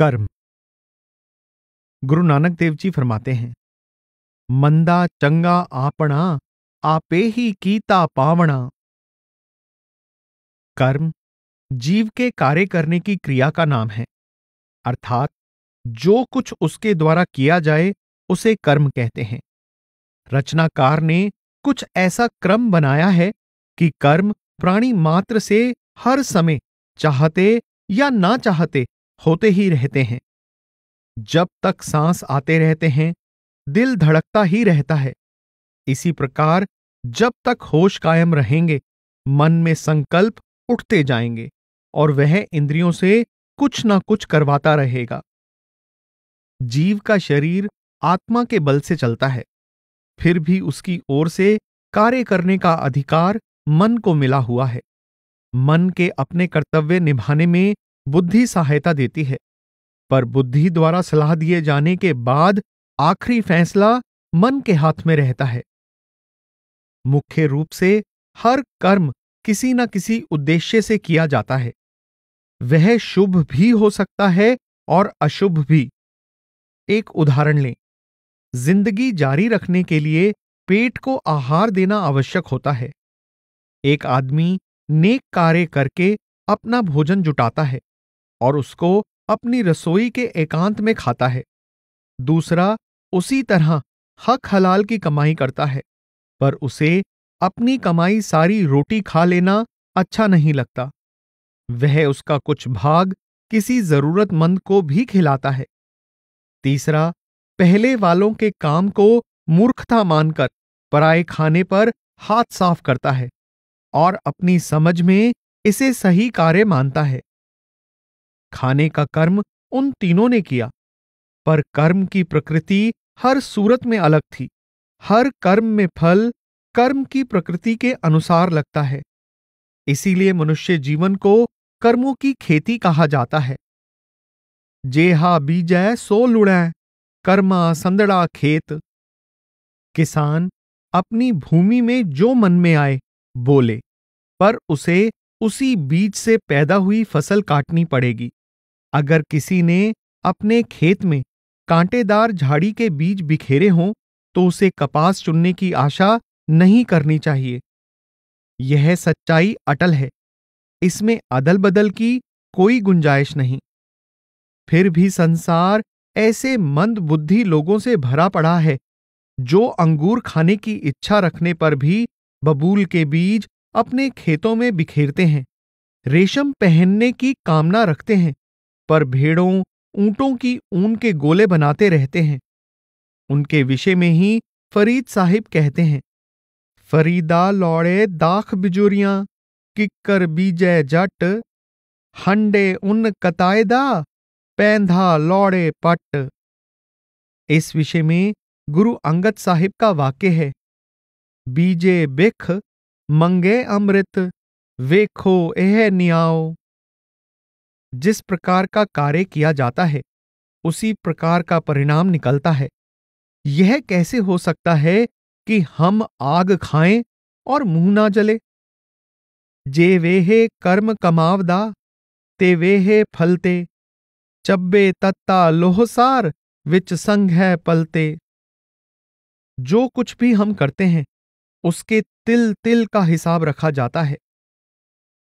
कर्म गुरु नानक देव जी फरमाते हैं मंदा चंगा आपणा आपे ही कीता पावणा कर्म जीव के कार्य करने की क्रिया का नाम है अर्थात जो कुछ उसके द्वारा किया जाए उसे कर्म कहते हैं रचनाकार ने कुछ ऐसा क्रम बनाया है कि कर्म प्राणी मात्र से हर समय चाहते या ना चाहते होते ही रहते हैं जब तक सांस आते रहते हैं दिल धड़कता ही रहता है इसी प्रकार जब तक होश कायम रहेंगे मन में संकल्प उठते जाएंगे और वह इंद्रियों से कुछ ना कुछ करवाता रहेगा जीव का शरीर आत्मा के बल से चलता है फिर भी उसकी ओर से कार्य करने का अधिकार मन को मिला हुआ है मन के अपने कर्तव्य निभाने में बुद्धि सहायता देती है पर बुद्धि द्वारा सलाह दिए जाने के बाद आखिरी फैसला मन के हाथ में रहता है मुख्य रूप से हर कर्म किसी न किसी उद्देश्य से किया जाता है वह शुभ भी हो सकता है और अशुभ भी एक उदाहरण लें जिंदगी जारी रखने के लिए पेट को आहार देना आवश्यक होता है एक आदमी नेक कार्य करके अपना भोजन जुटाता है और उसको अपनी रसोई के एकांत में खाता है दूसरा उसी तरह हक हलाल की कमाई करता है पर उसे अपनी कमाई सारी रोटी खा लेना अच्छा नहीं लगता वह उसका कुछ भाग किसी जरूरतमंद को भी खिलाता है तीसरा पहले वालों के काम को मूर्खता मानकर पराए खाने पर हाथ साफ करता है और अपनी समझ में इसे सही कार्य मानता है खाने का कर्म उन तीनों ने किया पर कर्म की प्रकृति हर सूरत में अलग थी हर कर्म में फल कर्म की प्रकृति के अनुसार लगता है इसीलिए मनुष्य जीवन को कर्मों की खेती कहा जाता है जेहा बीजय सो लुड़ै कर्मा संदड़ा खेत किसान अपनी भूमि में जो मन में आए बोले पर उसे उसी बीज से पैदा हुई फसल काटनी पड़ेगी अगर किसी ने अपने खेत में कांटेदार झाड़ी के बीज बिखेरे हों तो उसे कपास चुनने की आशा नहीं करनी चाहिए यह सच्चाई अटल है इसमें अदल बदल की कोई गुंजाइश नहीं फिर भी संसार ऐसे मंद बुद्धि लोगों से भरा पड़ा है जो अंगूर खाने की इच्छा रखने पर भी बबूल के बीज अपने खेतों में बिखेरते हैं रेशम पहनने की कामना रखते हैं पर भेड़ों ऊंटों की ऊन के गोले बनाते रहते हैं उनके विषय में ही फरीद साहिब कहते हैं फरीदा लौड़े दाख बिजोरियां किक्कर बीजय जट हंडे उन कतायदा पैंधा लौड़े पट इस विषय में गुरु अंगद साहिब का वाक्य है बीजे बिख मंगे अमृत वेखो एह नियाओ जिस प्रकार का कार्य किया जाता है उसी प्रकार का परिणाम निकलता है यह कैसे हो सकता है कि हम आग खाएं और मुंह ना जले जे वेहे कर्म कमावदा ते वेहे फलते चब्बे तत्ता लोहसार विच संग है पलते जो कुछ भी हम करते हैं उसके तिल तिल का हिसाब रखा जाता है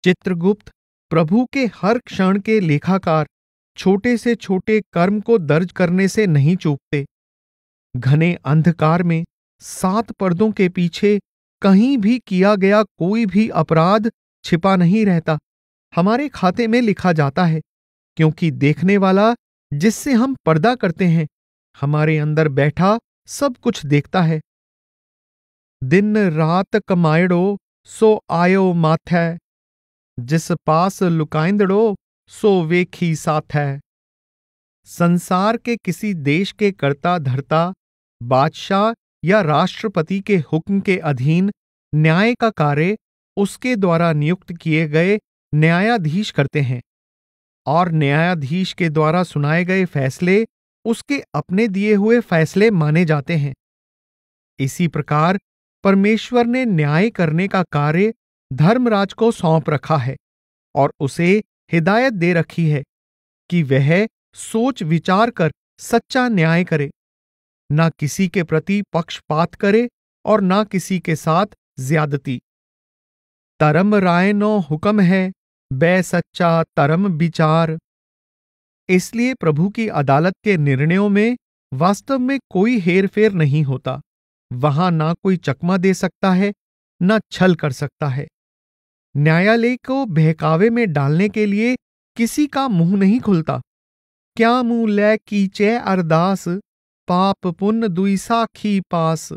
चित्रगुप्त प्रभु के हर क्षण के लेखाकार छोटे से छोटे कर्म को दर्ज करने से नहीं चूकते घने अंधकार में सात पर्दों के पीछे कहीं भी किया गया कोई भी अपराध छिपा नहीं रहता हमारे खाते में लिखा जाता है क्योंकि देखने वाला जिससे हम पर्दा करते हैं हमारे अंदर बैठा सब कुछ देखता है दिन रात कमायड़ो सो आयो माथै जिस पास लुकाइंदड़ो सो वे साथ है संसार के किसी देश के कर्ता धर्ता बादशाह या राष्ट्रपति के हुक्म के अधीन न्याय का कार्य उसके द्वारा नियुक्त किए गए न्यायाधीश करते हैं और न्यायाधीश के द्वारा सुनाए गए फैसले उसके अपने दिए हुए फैसले माने जाते हैं इसी प्रकार परमेश्वर ने न्याय करने का कार्य धर्मराज को सौंप रखा है और उसे हिदायत दे रखी है कि वह सोच विचार कर सच्चा न्याय करे ना किसी के प्रति पक्षपात करे और ना किसी के साथ ज्यादती तरम राय नो हुक्म है बे सच्चा तरम विचार इसलिए प्रभु की अदालत के निर्णयों में वास्तव में कोई हेरफेर नहीं होता वहां ना कोई चकमा दे सकता है ना छल कर सकता है न्यायालय को बहकावे में डालने के लिए किसी का मुंह नहीं खुलता क्या की कीचे अरदास पाप पुन दुई साखी पास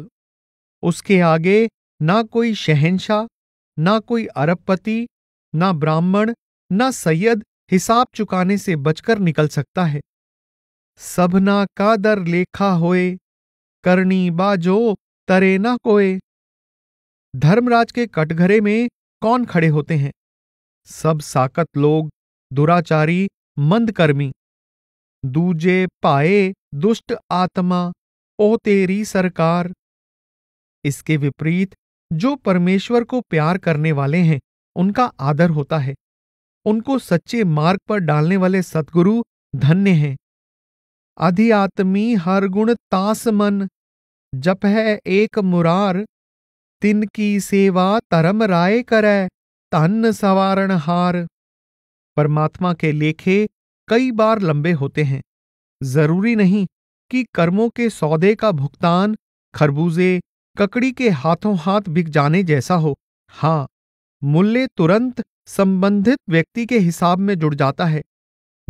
उसके आगे ना कोई शहनशाह ना कोई अरबपति ना ब्राह्मण ना सैयद हिसाब चुकाने से बचकर निकल सकता है सबना का दर लेखा होए करनी बाजो तरे ना कोए धर्मराज के कटघरे में कौन खड़े होते हैं सब साकत लोग दुराचारी मंदकर्मी दूजे पाए दुष्ट आत्मा ओ तेरी सरकार इसके विपरीत जो परमेश्वर को प्यार करने वाले हैं उनका आदर होता है उनको सच्चे मार्ग पर डालने वाले सतगुरु धन्य हैं अधिआत्मी हर गुण तास मन जप है एक मुरार तिनकी सेवा धर्म राय करे धन सवारण हार परमात्मा के लेखे कई बार लंबे होते हैं जरूरी नहीं कि कर्मों के सौदे का भुगतान खरबूजे ककड़ी के हाथों हाथ बिक जाने जैसा हो हाँ मूल्य तुरंत संबंधित व्यक्ति के हिसाब में जुड़ जाता है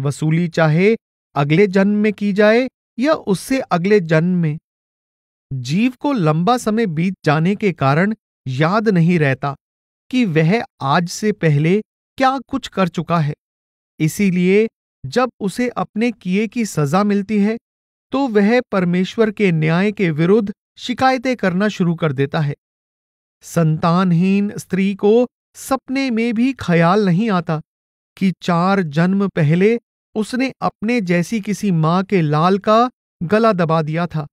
वसूली चाहे अगले जन्म में की जाए या उससे अगले जन्म में जीव को लंबा समय बीत जाने के कारण याद नहीं रहता कि वह आज से पहले क्या कुछ कर चुका है इसीलिए जब उसे अपने किए की सजा मिलती है तो वह परमेश्वर के न्याय के विरुद्ध शिकायतें करना शुरू कर देता है संतानहीन स्त्री को सपने में भी ख्याल नहीं आता कि चार जन्म पहले उसने अपने जैसी किसी मां के लाल का गला दबा दिया था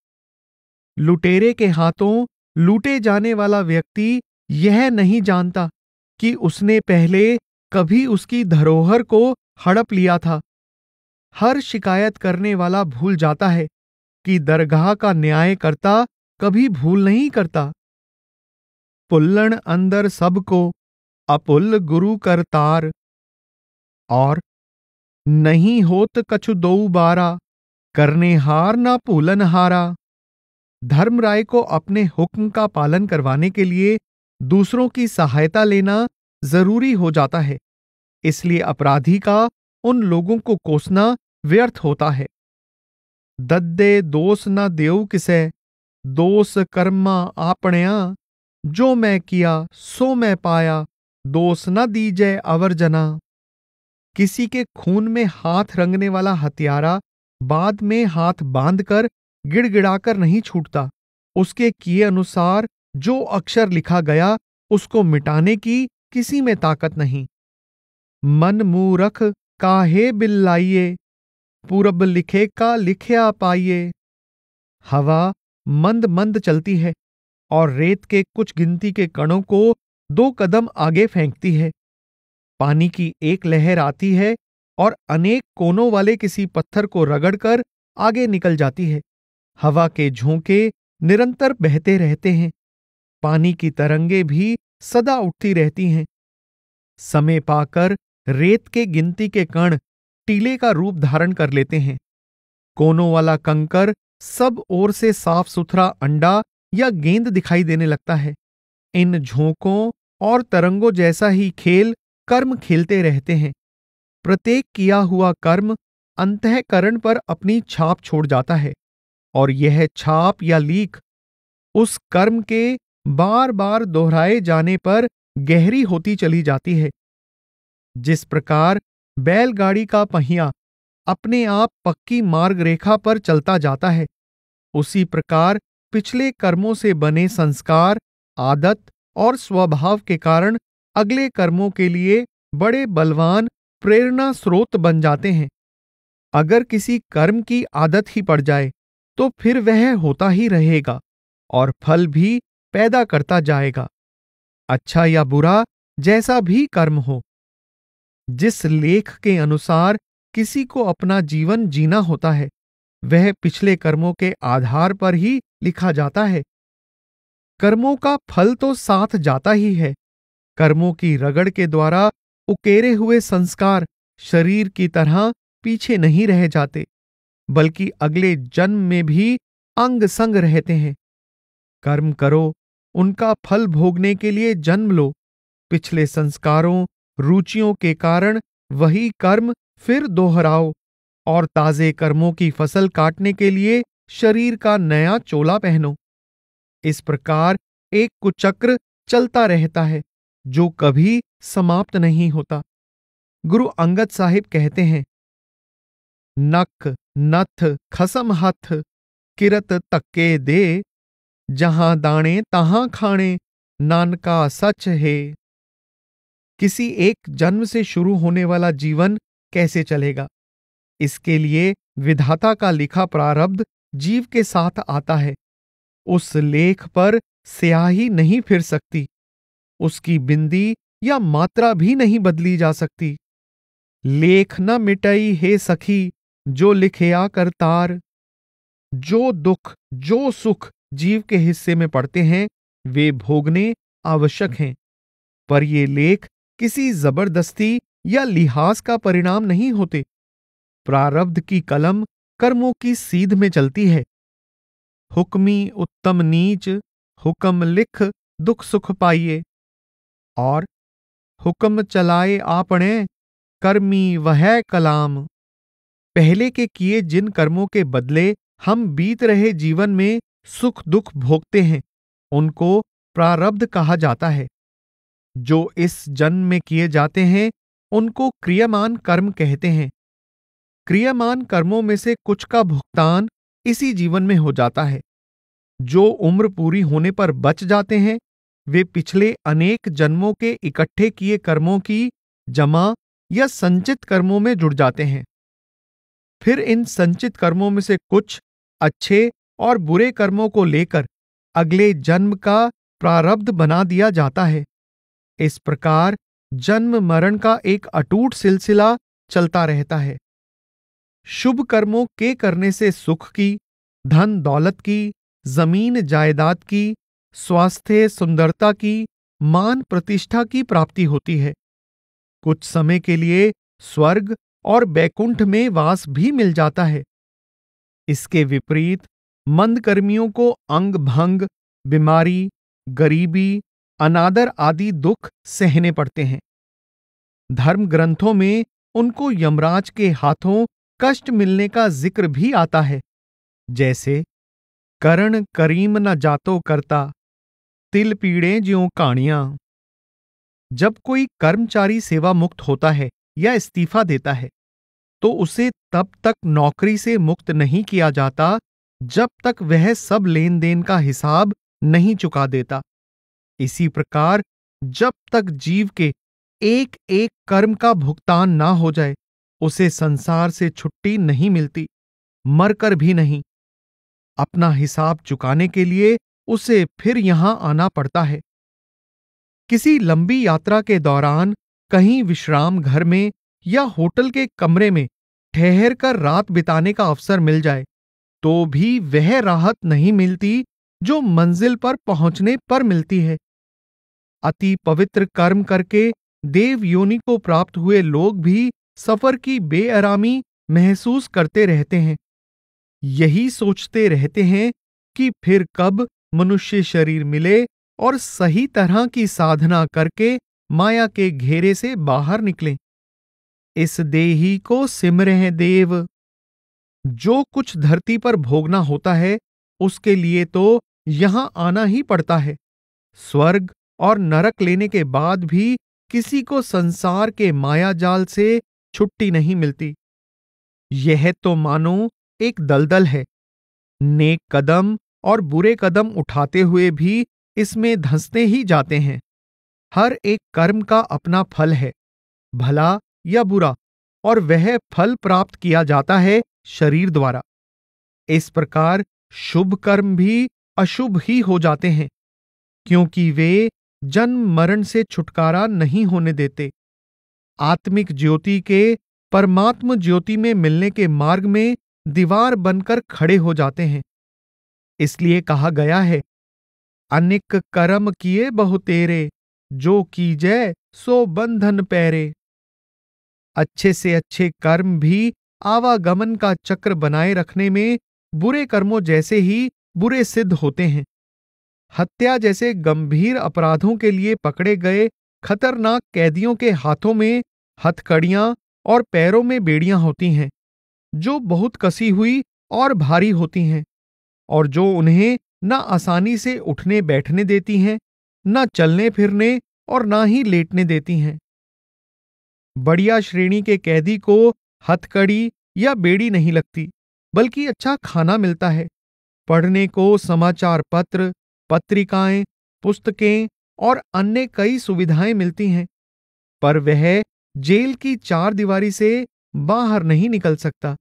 लुटेरे के हाथों लूटे जाने वाला व्यक्ति यह नहीं जानता कि उसने पहले कभी उसकी धरोहर को हड़प लिया था हर शिकायत करने वाला भूल जाता है कि दरगाह का न्याय करता कभी भूल नहीं करता पुल्लण अंदर सबको अपुल गुरु कर तार और नहीं होत कछु दो बारा करने हार ना भूलन हारा धर्म राय को अपने हुक्म का पालन करवाने के लिए दूसरों की सहायता लेना जरूरी हो जाता है इसलिए अपराधी का उन लोगों को कोसना व्यर्थ होता है दद्दे दोष न देव किसे दोष कर्मा आपणया जो मैं किया सो मैं पाया दोष न दीजे अवरजना किसी के खून में हाथ रंगने वाला हत्यारा बाद में हाथ बांधकर गिड़गिड़ाकर नहीं छूटता उसके किए अनुसार जो अक्षर लिखा गया उसको मिटाने की किसी में ताकत नहीं मन मूरख काहे बिल्लाइए पूरब लिखे का आ पाइए हवा मंद मंद चलती है और रेत के कुछ गिनती के कणों को दो कदम आगे फेंकती है पानी की एक लहर आती है और अनेक कोनों वाले किसी पत्थर को रगड़कर आगे निकल जाती है हवा के झोंके निरंतर बहते रहते हैं पानी की तरंगे भी सदा उठती रहती हैं समय पाकर रेत के गिनती के कण टीले का रूप धारण कर लेते हैं कोनों वाला कंकर सब ओर से साफ सुथरा अंडा या गेंद दिखाई देने लगता है इन झोंकों और तरंगों जैसा ही खेल कर्म खेलते रहते हैं प्रत्येक किया हुआ कर्म अंतकरण पर अपनी छाप छोड़ जाता है और यह छाप या लीक उस कर्म के बार बार दोहराए जाने पर गहरी होती चली जाती है जिस प्रकार बैलगाड़ी का पहिया अपने आप पक्की मार्ग रेखा पर चलता जाता है उसी प्रकार पिछले कर्मों से बने संस्कार आदत और स्वभाव के कारण अगले कर्मों के लिए बड़े बलवान प्रेरणा स्रोत बन जाते हैं अगर किसी कर्म की आदत ही पड़ जाए तो फिर वह होता ही रहेगा और फल भी पैदा करता जाएगा अच्छा या बुरा जैसा भी कर्म हो जिस लेख के अनुसार किसी को अपना जीवन जीना होता है वह पिछले कर्मों के आधार पर ही लिखा जाता है कर्मों का फल तो साथ जाता ही है कर्मों की रगड़ के द्वारा उकेरे हुए संस्कार शरीर की तरह पीछे नहीं रह जाते बल्कि अगले जन्म में भी अंग संग रहते हैं कर्म करो उनका फल भोगने के लिए जन्म लो पिछले संस्कारों रुचियों के कारण वही कर्म फिर दोहराओ और ताजे कर्मों की फसल काटने के लिए शरीर का नया चोला पहनो इस प्रकार एक कुचक्र चलता रहता है जो कभी समाप्त नहीं होता गुरु अंगद साहिब कहते हैं नख नथ खसम हथ किरत तके दे जहां दाणे तहां खाणे नानका सच है किसी एक जन्म से शुरू होने वाला जीवन कैसे चलेगा इसके लिए विधाता का लिखा प्रारब्ध जीव के साथ आता है उस लेख पर स्याही नहीं फिर सकती उसकी बिंदी या मात्रा भी नहीं बदली जा सकती लेख न मिटई हे सखी जो लिखिया करतार तार जो दुख जो सुख जीव के हिस्से में पड़ते हैं वे भोगने आवश्यक हैं पर ये लेख किसी जबरदस्ती या लिहाज का परिणाम नहीं होते प्रारब्ध की कलम कर्मों की सीध में चलती है हुक्मी उत्तम नीच हुक्म लिख दुख सुख पाइए और हुक्म चलाए आपणे कर्मी वह कलाम पहले के किए जिन कर्मों के बदले हम बीत रहे जीवन में सुख दुख भोगते हैं उनको प्रारब्ध कहा जाता है जो इस जन्म में किए जाते हैं उनको क्रियामान कर्म कहते हैं क्रियामान कर्मों में से कुछ का भुगतान इसी जीवन में हो जाता है जो उम्र पूरी होने पर बच जाते हैं वे पिछले अनेक जन्मों के इकट्ठे किए कर्मों की जमा या संचित कर्मों में जुड़ जाते हैं फिर इन संचित कर्मों में से कुछ अच्छे और बुरे कर्मों को लेकर अगले जन्म का प्रारब्ध बना दिया जाता है इस प्रकार जन्म मरण का एक अटूट सिलसिला चलता रहता है शुभ कर्मों के करने से सुख की धन दौलत की जमीन जायदाद की स्वास्थ्य सुंदरता की मान प्रतिष्ठा की प्राप्ति होती है कुछ समय के लिए स्वर्ग और बैकुंठ में वास भी मिल जाता है इसके विपरीत मंद कर्मियों को अंग भंग बीमारी गरीबी अनादर आदि दुख सहने पड़ते हैं धर्म ग्रंथों में उनको यमराज के हाथों कष्ट मिलने का जिक्र भी आता है जैसे करण करीम न जातो करता तिल पीड़े ज्यो काणियां जब कोई कर्मचारी सेवा मुक्त होता है या इस्तीफा देता है तो उसे तब तक नौकरी से मुक्त नहीं किया जाता जब तक वह सब लेन देन का हिसाब नहीं चुका देता इसी प्रकार जब तक जीव के एक एक कर्म का भुगतान ना हो जाए उसे संसार से छुट्टी नहीं मिलती मरकर भी नहीं अपना हिसाब चुकाने के लिए उसे फिर यहां आना पड़ता है किसी लंबी यात्रा के दौरान कहीं विश्राम घर में या होटल के कमरे में ठहर कर रात बिताने का अवसर मिल जाए तो भी वह राहत नहीं मिलती जो मंजिल पर पहुंचने पर मिलती है अति पवित्र कर्म करके देव योनि को प्राप्त हुए लोग भी सफर की बेआरामी महसूस करते रहते हैं यही सोचते रहते हैं कि फिर कब मनुष्य शरीर मिले और सही तरह की साधना करके माया के घेरे से बाहर निकलें इस देही को सिमरह देव जो कुछ धरती पर भोगना होता है उसके लिए तो यहां आना ही पड़ता है स्वर्ग और नरक लेने के बाद भी किसी को संसार के माया जाल से छुट्टी नहीं मिलती यह तो मानो एक दलदल है नेक कदम और बुरे कदम उठाते हुए भी इसमें धंसते ही जाते हैं हर एक कर्म का अपना फल है भला या बुरा और वह फल प्राप्त किया जाता है शरीर द्वारा इस प्रकार शुभ कर्म भी अशुभ ही हो जाते हैं क्योंकि वे जन्म मरण से छुटकारा नहीं होने देते आत्मिक ज्योति के परमात्म ज्योति में मिलने के मार्ग में दीवार बनकर खड़े हो जाते हैं इसलिए कहा गया है अनिक कर्म किए बहुतेरे जो जय सो बंधन पैरे अच्छे से अच्छे कर्म भी आवागमन का चक्र बनाए रखने में बुरे कर्मों जैसे ही बुरे सिद्ध होते हैं हत्या जैसे गंभीर अपराधों के लिए पकड़े गए खतरनाक कैदियों के हाथों में हथकड़ियां और पैरों में बेड़ियां होती हैं जो बहुत कसी हुई और भारी होती हैं और जो उन्हें न आसानी से उठने बैठने देती हैं न चलने फिरने और न ही लेटने देती हैं बढ़िया श्रेणी के कैदी को हथकड़ी या बेड़ी नहीं लगती बल्कि अच्छा खाना मिलता है पढ़ने को समाचार पत्र पत्रिकाएं पुस्तकें और अन्य कई सुविधाएं मिलती हैं पर वह जेल की चार दीवारी से बाहर नहीं निकल सकता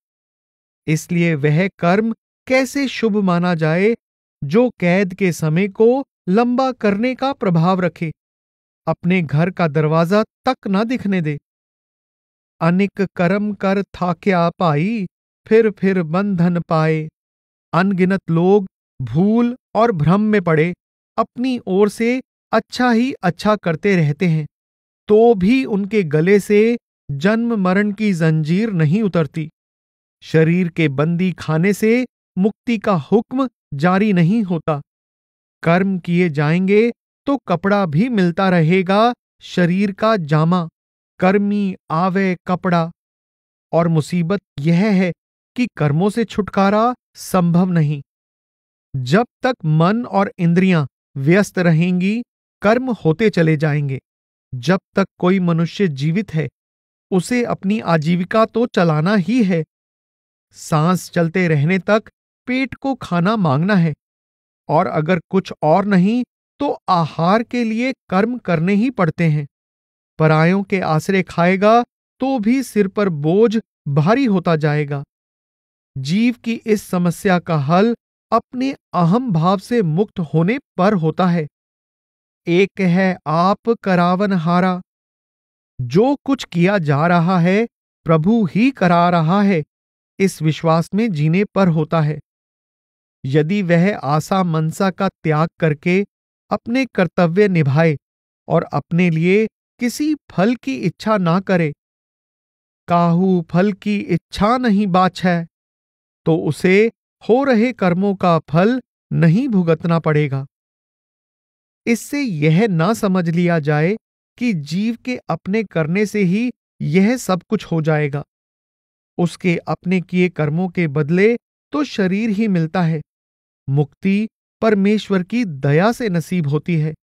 इसलिए वह कर्म कैसे शुभ माना जाए जो कैद के समय को लंबा करने का प्रभाव रखे अपने घर का दरवाजा तक न दिखने दे अनिक कर्म कर थाक्या पाई फिर फिर बंधन पाए अनगिनत लोग भूल और भ्रम में पड़े अपनी ओर से अच्छा ही अच्छा करते रहते हैं तो भी उनके गले से जन्म मरण की जंजीर नहीं उतरती शरीर के बंदी खाने से मुक्ति का हुक्म जारी नहीं होता कर्म किए जाएंगे तो कपड़ा भी मिलता रहेगा शरीर का जामा कर्मी आवे कपड़ा और मुसीबत यह है कि कर्मों से छुटकारा संभव नहीं जब तक मन और इंद्रियां व्यस्त रहेंगी कर्म होते चले जाएंगे जब तक कोई मनुष्य जीवित है उसे अपनी आजीविका तो चलाना ही है सांस चलते रहने तक पेट को खाना मांगना है और अगर कुछ और नहीं तो आहार के लिए कर्म करने ही पड़ते हैं परायों के आसरे खाएगा तो भी सिर पर बोझ भारी होता जाएगा जीव की इस समस्या का हल अपने अहम भाव से मुक्त होने पर होता है एक है आप करावन हारा जो कुछ किया जा रहा है प्रभु ही करा रहा है इस विश्वास में जीने पर होता है यदि वह आशा मनसा का त्याग करके अपने कर्तव्य निभाए और अपने लिए किसी फल की इच्छा ना करे काहू फल की इच्छा नहीं बाछ है तो उसे हो रहे कर्मों का फल नहीं भुगतना पड़ेगा इससे यह ना समझ लिया जाए कि जीव के अपने करने से ही यह सब कुछ हो जाएगा उसके अपने किए कर्मों के बदले तो शरीर ही मिलता है मुक्ति परमेश्वर की दया से नसीब होती है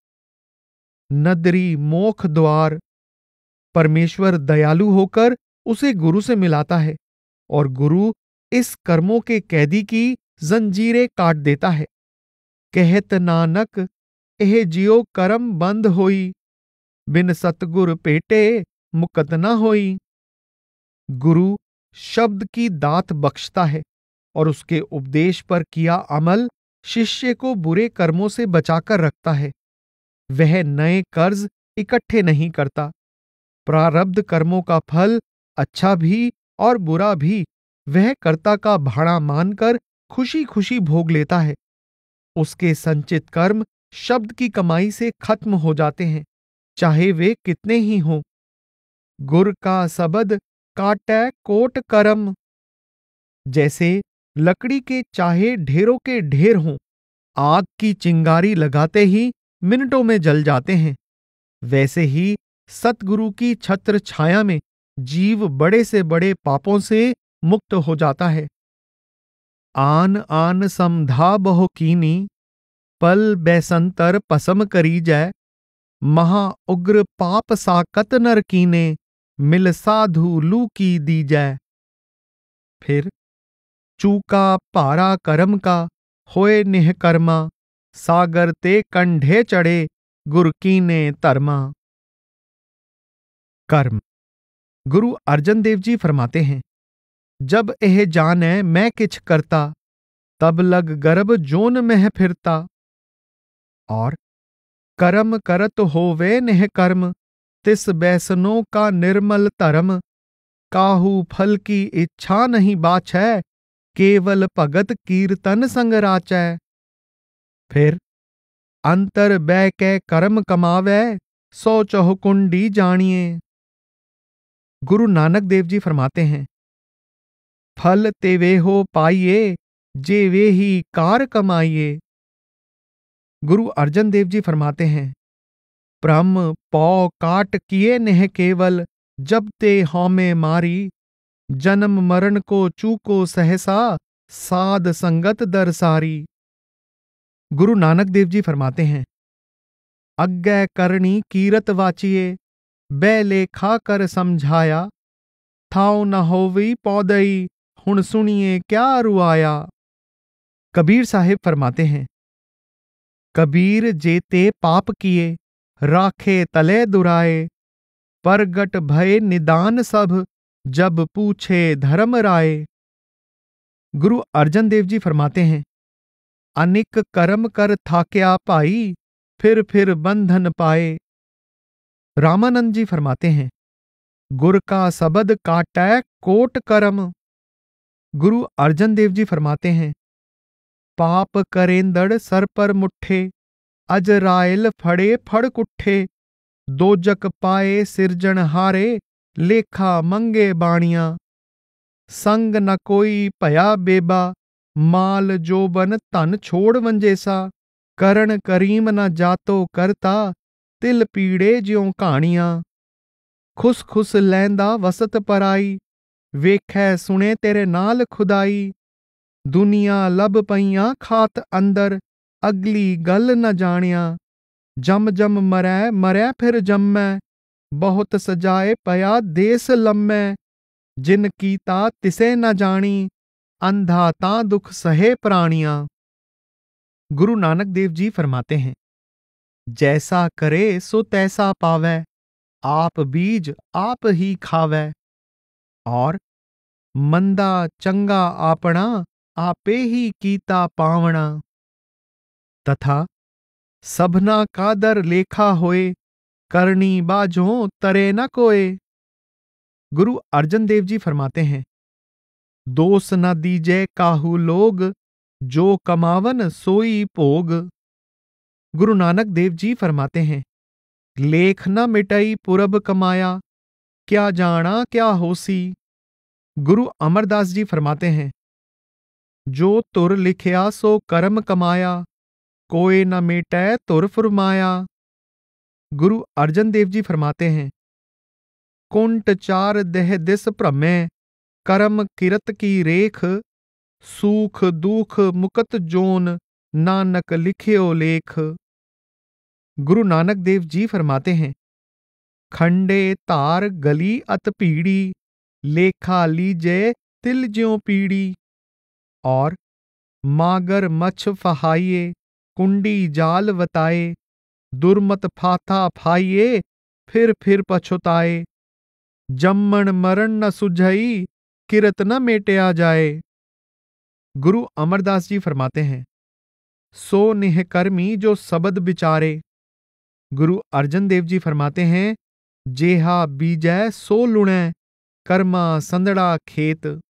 नदरी मोख द्वार परमेश्वर दयालु होकर उसे गुरु से मिलाता है और गुरु इस कर्मों के कैदी की जंजीरें काट देता है कहत नानक एह जियो कर्म बंद होई बिन सतगुर पेटे मुकत न होई गुरु शब्द की दात बख्शता है और उसके उपदेश पर किया अमल शिष्य को बुरे कर्मों से बचाकर रखता है वह नए कर्ज इकट्ठे नहीं करता प्रारब्ध कर्मों का फल अच्छा भी और बुरा भी वह कर्ता का भाड़ा मानकर खुशी खुशी भोग लेता है उसके संचित कर्म शब्द की कमाई से खत्म हो जाते हैं चाहे वे कितने ही हों गुर का सबद काटै कोट करम जैसे लकड़ी के चाहे ढेरों के ढेर हों आग की चिंगारी लगाते ही मिनटों में जल जाते हैं वैसे ही सतगुरु की छत्र छाया में जीव बड़े से बड़े पापों से मुक्त हो जाता है आन आन समा बहु कीनी पल बैसंतर पसम करी जय महा उग्र पाप साकत नर कीने मिल साधु लू की दी जाय फिर चूका पारा कर्म का होए निह कर्मा सागर ते कंढे चढ़े गुरकी ने धर्मा कर्म गुरु अर्जन देव जी फरमाते हैं जब यह जान है मैं किछ करता तब लग गर्भ जोन मह फिरता और कर्म करत होवे नेह कर्म तिस बैसनों का निर्मल धर्म काहू फल की इच्छा नहीं बाछ है केवल भगत कीर्तन संग राचै फिर अंतर बह के कर्म कमावे सौ चौहकुंडी जानिए गुरु नानक देव जी फरमाते हैं फल ते वे हो पाइये जे वे ही कार कमाइए गुरु अर्जन देव जी फरमाते हैं ब्रह्म पौ काट किए नेह केवल जब ते हौमे मारी जन्म मरण को चूको सहसा साध संगत दरसारी गुरु नानक देव जी फरमाते हैं अग्गे करणी कीरत वाचिए बैले खा कर समझाया थाओ न होवी पौदई हुन सुनिए क्या रुआया कबीर साहेब फरमाते हैं कबीर जेते पाप किए राखे तले दुराए परगट भय निदान सब जब पूछे धर्म राय गुरु अर्जन देव जी फरमाते हैं अनिक कर्म कर थाक्या भाई फिर फिर बंधन पाए रामानंद जी फरमाते हैं गुर का शबद काटै कोट कर्म गुरु अर्जन देव जी फरमाते हैं पाप करेंदड़ सर पर मुठे रायल फड़े फड़ कुठे दोजक पाए सिरजन हारे लेखा मंगे बाणिया संग न कोई भया बेबा ਮਾਲ जो बन धन छोड़ वंजे सा ਕਰਨ ਕਰੀਮ ਨਾ ਜਾਤੋ ਕਰਤਾ ਤਿਲ ਪੀੜੇ ਜਿਉ ਕਹਾਣੀਆਂ ਖੁਸ ਖੁਸ ਲੈਂਦਾ ਵਸਤ ਪਰਾਈ ਵੇਖੈ ਸੁਣੇ ਤੇਰੇ ਨਾਲ ਖੁਦਾਈ ਦੁਨੀਆ ਲਬ ਪਈਆਂ ਖਾਤ ਅੰਦਰ ਅਗਲੀ ਗੱਲ ਨਾ ਜਾਣਿਆ ਜਮ ਜਮ ਮਰੈ ਮਰੈ ਫਿਰ ਜੰਮੈ ਬਹੁਤ ਸਜਾਏ ਪਿਆ ਦੇਸ ਲੰਮੈ ਜਿਨ ਕੀਤਾ ਤਿਸੇ ਨਾ ਜਾਣੀ अंधा ता दुख सहे प्राणिया गुरु नानक देव जी फरमाते हैं जैसा करे सो तैसा पावे आप बीज आप ही खावे और मंदा चंगा आपणा आपे ही कीता पावणा तथा सबना कादर लेखा होए करनी बाजों तरे न कोए गुरु अर्जन देव जी फरमाते हैं दोष न दीजे काहू लोग जो कमावन सोई भोग गुरु नानक देव जी फरमाते हैं लेख न मिटई पुरब कमाया क्या जाना क्या होसी गुरु अमरदास जी फरमाते हैं जो तुर लिखिया सो कर्म कमाया कोय न मिटै तुर फुरमाया गुरु अर्जन देव जी फरमाते हैं कुंट चार देह दिस भ्रमै करम किरत की रेख सूख दुख मुकत जोन नानक लिखियो लेख गुरु नानक देव जी फरमाते हैं खंडे तार गली अत पीड़ी लेखा लीजे तिल ज्यो पीड़ी और मागर मच्छ फहाइये कुंडी जाल बताए दुर्मत फाथा फाइये फिर फिर पछुताए जम्मण मरण न सुझई किरत न मेटिया जाए गुरु अमरदास जी फरमाते हैं सो निह कर्मी जो सबद बिचारे गुरु अर्जन देव जी फरमाते हैं जेहा बीजै सो लुणै कर्मा संदड़ा खेत